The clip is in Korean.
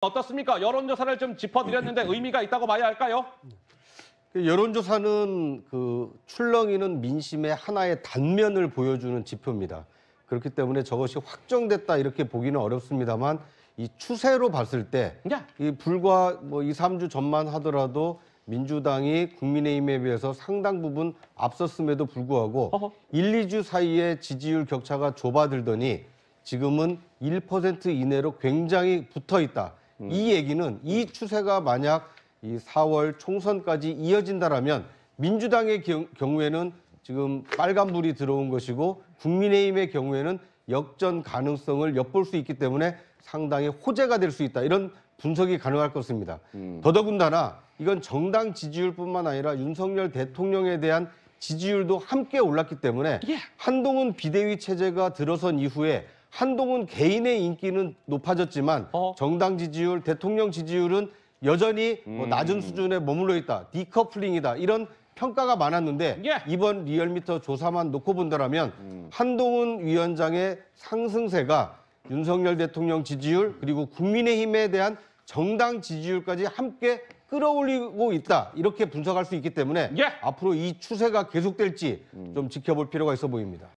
어떻습니까? 여론조사를 좀 짚어드렸는데 의미가 있다고 봐야 할까요? 그 여론조사는 그 출렁이는 민심의 하나의 단면을 보여주는 지표입니다. 그렇기 때문에 저것이 확정됐다 이렇게 보기는 어렵습니다만 이 추세로 봤을 때이 네. 불과 뭐 2, 3주 전만 하더라도 민주당이 국민의힘에 비해서 상당 부분 앞섰음에도 불구하고 어허. 1, 2주 사이에 지지율 격차가 좁아들더니 지금은 1% 이내로 굉장히 붙어 있다. 음. 이 얘기는 이 추세가 만약 이 4월 총선까지 이어진다라면 민주당의 경, 우에는 지금 빨간불이 들어온 것이고 국민의힘의 경우에는 역전 가능성을 엿볼 수 있기 때문에 상당히 호재가 될 수 있다. 이런 분석이 가능할 것입니다. 음. 더더군다나 이건 정당 지지율뿐만 아니라 윤석열 대통령에 대한 지지율도 함께 올랐기 때문에 예. 한동훈 비대위 체제가 들어선 이후에 한동훈 개인의 인기는 높아졌지만 어? 정당 지지율, 대통령 지지율은 여전히 뭐 음. 낮은 수준에 머물러 있다, 디커플링이다 이런 평가가 많았는데 예. 이번 리얼미터 조사만 놓고 본다면 음. 한동훈 위원장의 상승세가 윤석열 대통령 지지율 그리고 국민의힘에 대한 정당 지지율까지 함께 끌어올리고 있다 이렇게 분석할 수 있기 때문에 예. 앞으로 이 추세가 계속될지 음. 좀 지켜볼 필요가 있어 보입니다.